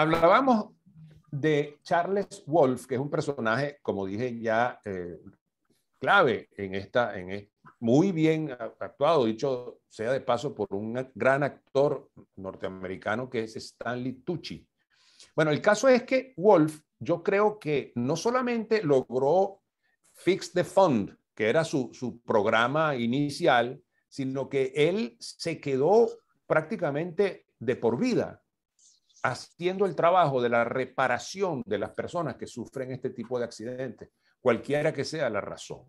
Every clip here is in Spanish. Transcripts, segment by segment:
Hablábamos de Charles Wolf, que es un personaje, como dije ya, eh, clave en esta, en muy bien actuado, dicho sea de paso, por un gran actor norteamericano que es Stanley Tucci. Bueno, el caso es que Wolf, yo creo que no solamente logró Fix the Fund, que era su, su programa inicial, sino que él se quedó prácticamente de por vida haciendo el trabajo de la reparación de las personas que sufren este tipo de accidentes, cualquiera que sea la razón.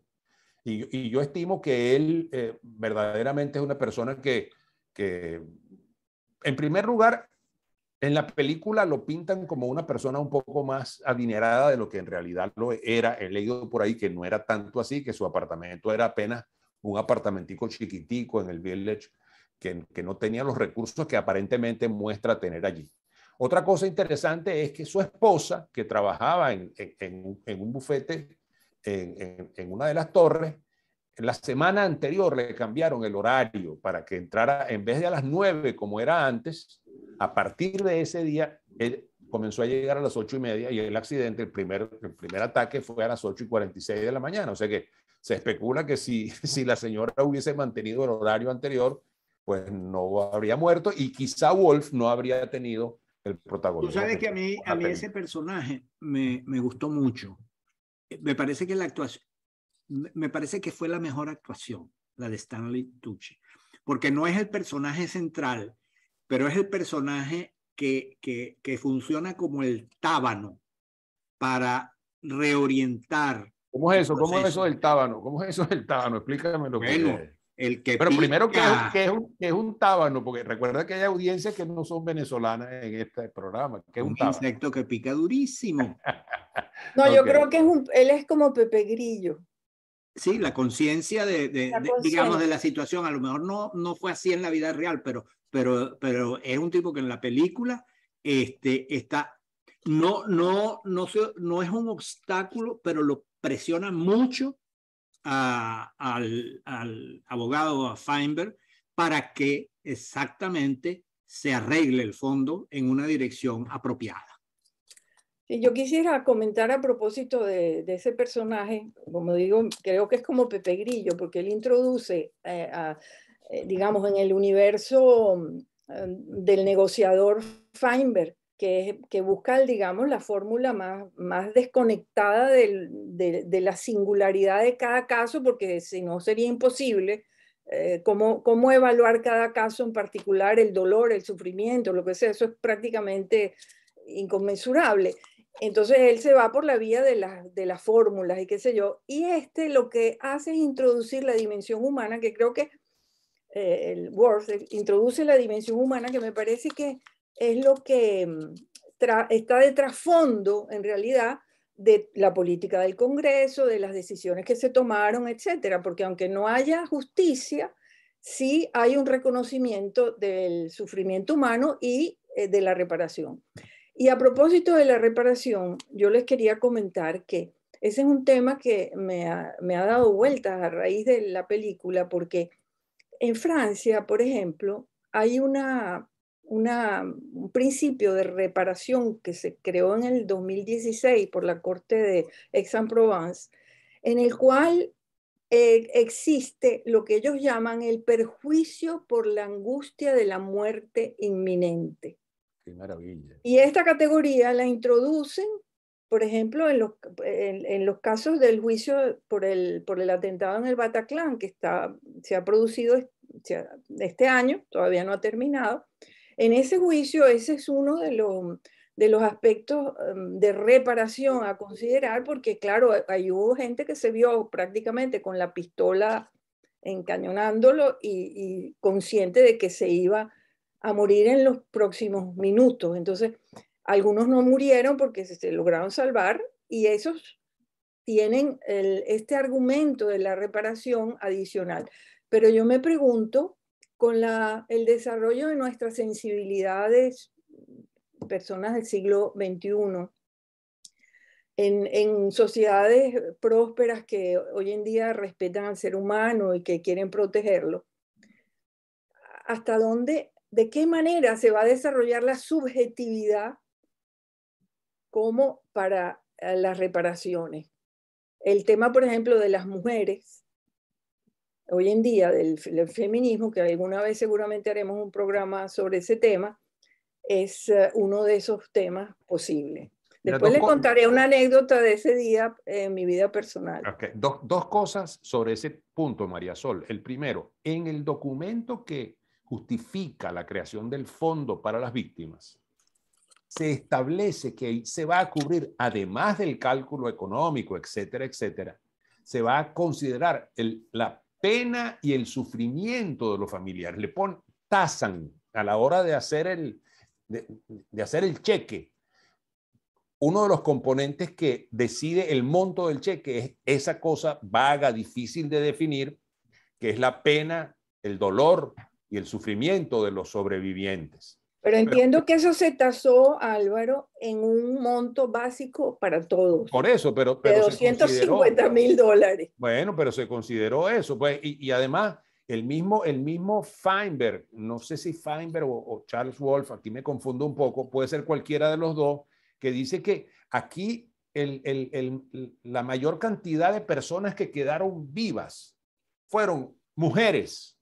Y, yo estimo que él eh, verdaderamente es una persona que, en primer lugar, en la película lo pintan como una persona un poco más adinerada de lo que en realidad lo era. He leído por ahí que no era tanto así, que su apartamento era apenas un apartamentico chiquitico en el village, que no tenía los recursos que aparentemente muestra tener allí. Otra cosa interesante es que su esposa, que trabajaba en, un bufete en, una de las torres, la semana anterior le cambiaron el horario para que entrara, en vez de a las nueve como era antes, a partir de ese día, comenzó a llegar a las ocho y media y el accidente, el primer, ataque fue a las ocho y cuarenta y seis de la mañana. O sea que se especula que si, si la señora hubiese mantenido el horario anterior, pues no habría muerto y quizá Wolf no habría tenido protagonista. Tú sabes que a mí, a mí ese personaje me, me, gustó mucho. Me parece que la actuación, me parece que fue la mejor actuación, la de Stanley Tucci, porque no es el personaje central, pero es el personaje que, que, que funciona como el tábano para reorientar. ¿Cómo es eso? ¿Cómo es eso del tábano? ¿Cómo es eso del tábano? Explícame lo que el que Pero primero que es, un, es, un, tábano, porque recuerda que hay audiencias que no son venezolanas en este programa. Que es un, insecto que pica durísimo. no, yo creo que es un, él es como Pepe Grillo. Sí, la conciencia de, de, digamos, de la situación. A lo mejor no, no fue así en la vida real, pero, pero, pero es un tipo que en la película este, está, no, no, no, no es un obstáculo, pero lo presiona mucho al, abogado a Feinberg para que exactamente se arregle el fondo en una dirección apropiada. yo quisiera comentar a propósito de, ese personaje, como digo, creo que es como Pepe Grillo, porque él introduce, eh, eh, digamos, en el universo mm, del negociador Feinberg, que, busca, digamos, la fórmula más, más desconectada de, la singularidad de cada caso, porque si no sería imposible eh, cómo, evaluar cada caso en particular, el dolor, el sufrimiento, lo que sea, eso es prácticamente inconmensurable. Entonces él se va por la vía de, de las fórmulas y qué sé yo. Y este lo que hace es introducir la dimensión humana, que creo que eh, el Worth introduce la dimensión humana, que me parece que es lo que mm, está de trasfondo, en realidad, de la política del Congreso, de las decisiones que se tomaron, etcétera, porque aunque no haya justicia, sí hay un reconocimiento del sufrimiento humano y eh, de la reparación. Y a propósito de la reparación, yo les quería comentar que ese es un tema que me ha, me ha dado vueltas a raíz de la película, porque en Francia, por ejemplo, hay una una, un principio de reparación que se creó en el 2016 por la Corte de Aix-en-Provence, en el cual eh, existe lo que ellos llaman el perjuicio por la angustia de la muerte inminente. Qué maravilla. Y esta categoría la introducen, por ejemplo, en los, en, los casos del juicio por el, por el atentado en el Bataclan, que está, se ha producido este año, todavía no ha terminado en ese juicio, ese es uno de los de los aspectos em, de reparación a considerar, porque claro, hay hubo gente que se vio prácticamente con la pistola encañonándolo y, consciente de que se iba a morir en los próximos minutos. Entonces, algunos no murieron porque se, lograron salvar y esos tienen este argumento de la reparación adicional. Pero yo me pregunto con el desarrollo de nuestras sensibilidades, personas del siglo XXI, en, sociedades prósperas que hoy en día respetan al ser humano y que quieren protegerlo, ¿hasta dónde, de qué manera se va a desarrollar la subjetividad como para eh, las reparaciones? El tema, por ejemplo, de las mujeres hoy en día del, feminismo, que alguna vez seguramente haremos un programa sobre ese tema, es eh, uno de esos temas posibles. Después le contaré una anécdota de ese día en mi vida personal. Dos, dos cosas sobre ese punto, María Sol. El primero, en el documento que justifica la creación del fondo para las víctimas, se establece que se va a cubrir, además del cálculo económico, etcétera, etcétera, se va a considerar el, la pena y el sufrimiento de los familiares. Le ponen, tasan a la hora de hacer el, de hacer el cheque. Uno de los componentes que decide el monto del cheque es esa cosa vaga, difícil de definir, que es la pena, el dolor y el sufrimiento de los sobrevivientes. Pero entiendo eh que eso se tasó, Álvaro, en un monto básico para todos. Por eso, pero... de 250 mil dólares. Bueno, pero se consideró eso. Pues, y, además, el mismo, el mismo Feinberg, no sé si Feinberg o, Charles Wolf, aquí me confundo un poco, puede ser cualquiera de los dos, que dice que aquí la mayor cantidad de personas que quedaron vivas fueron mujeres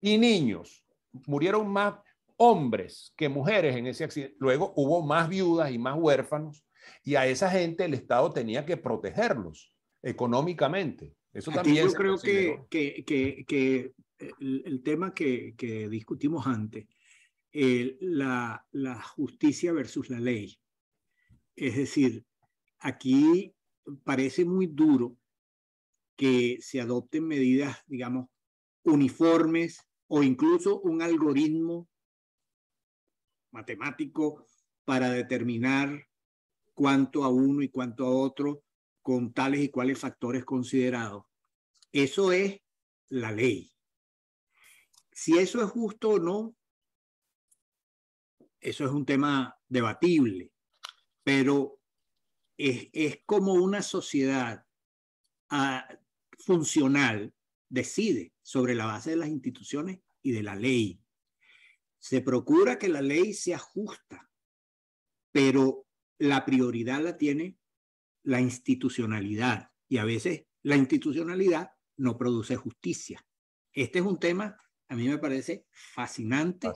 y niños. Murieron más hombres que mujeres en ese accidente. Luego hubo más viudas y más huérfanos y a esa gente el Estado tenía que protegerlos económicamente. Eso también. Yo creo que, que, que, el, tema que, discutimos antes, la, la justicia versus la ley. Es decir, aquí parece muy duro que se adopten medidas, digamos, uniformes o incluso un algoritmo matemático para determinar cuánto a uno y cuánto a otro con tales y cuales factores considerados. Eso es la ley. Si eso es justo o no, eso es un tema debatible, pero es, como una sociedad ah, funcional decide sobre la base de las instituciones y de la ley. Se procura que la ley sea justa, pero la prioridad la tiene la institucionalidad y a veces la institucionalidad no produce justicia. Este es un tema, a mí me parece fascinante,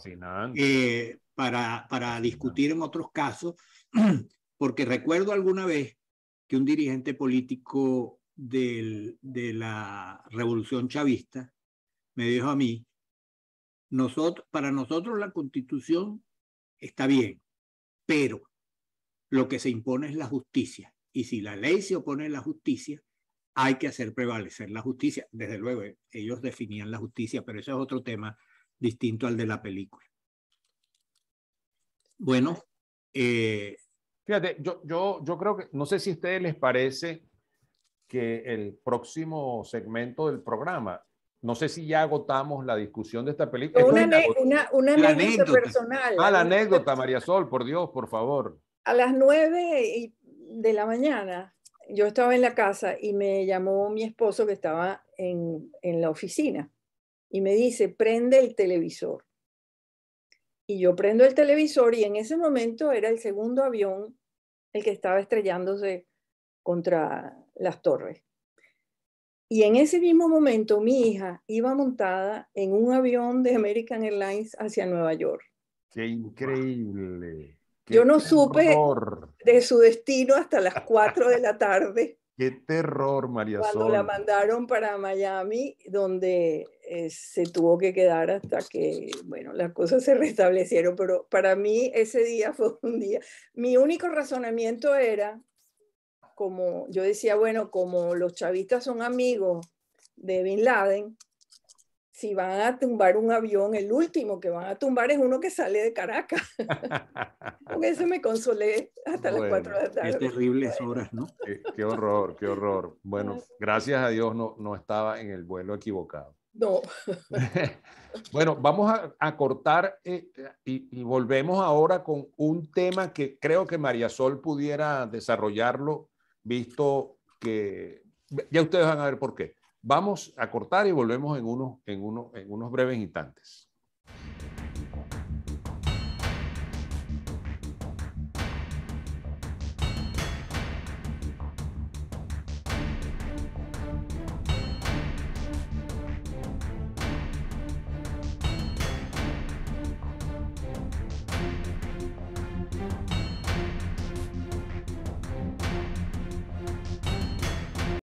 eh, para, para discutir en otros casos, porque recuerdo alguna vez que un dirigente político de la revolución chavista me dijo a mí nosotros, para nosotros la constitución está bien, pero lo que se impone es la justicia. Y si la ley se opone a la justicia, hay que hacer prevalecer la justicia. Desde luego, eh, ellos definían la justicia, pero ese es otro tema distinto al de la película. Bueno. Eh, Fíjate, yo, yo, yo creo que, no sé si a ustedes les parece que el próximo segmento del programa no sé si ya agotamos la discusión de esta película. Una, anécdota, personal. Ah, la anécdota, María Sol, por Dios, por favor. A las nueve de la mañana, yo estaba en la casa y me llamó mi esposo que estaba en, en la oficina y me dice, prende el televisor. Y yo prendo el televisor y en ese momento era el segundo avión el que estaba estrellándose contra las torres. Y en ese mismo momento mi hija iba montada en un avión de American Airlines hacia Nueva York. ¡Qué increíble! Yo no supe de su destino hasta las 4 de la tarde. ¡Qué terror, María Cuando la mandaron para Miami, donde eh, se tuvo que quedar hasta que, bueno, las cosas se restablecieron. Pero para mí ese día fue un día. Mi único razonamiento era como yo decía, bueno, como los chavistas son amigos de Bin Laden, si van a tumbar un avión, el último que van a tumbar es uno que sale de Caracas. Con eso me consolé hasta las 4 de la tarde. Qué terribles horas, ¿no? Qué, horror, qué horror. Bueno, gracias a Dios no, no estaba en el vuelo equivocado. No. bueno, vamos a, cortar eh, y, y, volvemos ahora con un tema que creo que María Sol pudiera desarrollarlo visto que, ya ustedes van a ver por qué. Vamos a cortar y volvemos en unos, en unos, unos breves instantes.